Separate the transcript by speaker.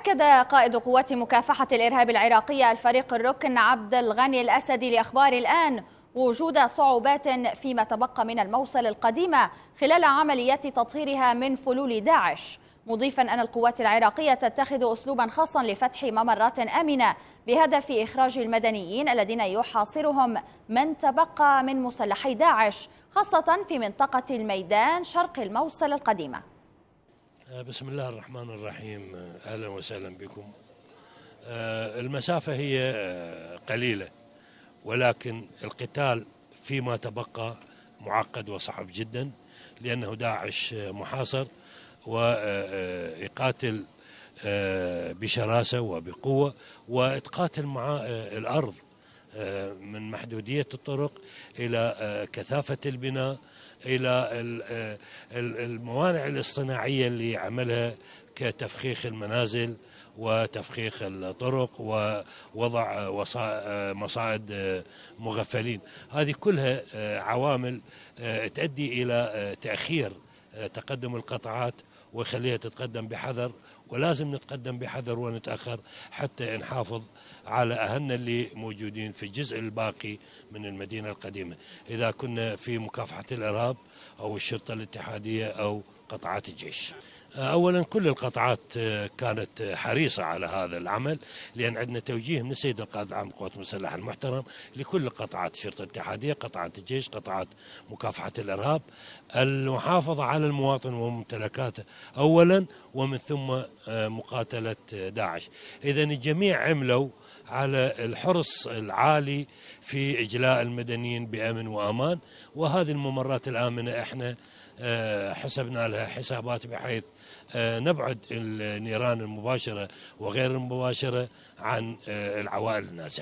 Speaker 1: أكد قائد قوات مكافحة الإرهاب العراقية الفريق الركن عبد الغني الأسدي لأخبار الآن وجود صعوبات فيما تبقى من الموصل القديمة خلال عمليات تطهيرها من فلول داعش مضيفا أن القوات العراقية تتخذ أسلوبا خاصا لفتح ممرات أمنة بهدف إخراج المدنيين الذين يحاصرهم من تبقى من مسلحي داعش خاصة في منطقة الميدان شرق الموصل القديمة
Speaker 2: آه، بسم الله الرحمن الرحيم آه، اهلا وسهلا بكم آه، المسافه هي قليله ولكن القتال فيما تبقى معقد وصعب جدا لانه داعش محاصر ويقاتل بشراسه وبقوه وتقاتل مع الارض آه، من محدودية الطرق إلى آه، كثافة البناء إلى آه، الموانع الاصطناعية اللي عملها كتفخيخ المنازل وتفخيخ الطرق ووضع مصاعد مغفلين هذه كلها عوامل تؤدي إلى تأخير تقدم القطعات ويخليها تتقدم بحذر ولازم نتقدم بحذر ونتأخر حتى نحافظ على أهلنا اللي موجودين في الجزء الباقي من المدينة القديمة إذا كنا في مكافحة الإرهاب أو الشرطة الاتحادية أو قطعات الجيش آه، أولا كل القطعات آه، كانت آه، حريصة على هذا العمل لأن عندنا توجيه من السيد القائد العام للقوات المسلحة المحترم لكل قطعات الشرطة الاتحادية قطعات الجيش قطعات مكافحة الإرهاب المحافظة على المواطن وممتلكاته أولا ومن ثم مقاتلة داعش إذا الجميع عملوا على الحرص العالي في إجلاء المدنيين بأمن وأمان وهذه الممرات الآمنة إحنا حسبنا لها حسابات بحيث آه، نبعد النيران المباشرة وغير المباشرة عن آه، العوائل النازحة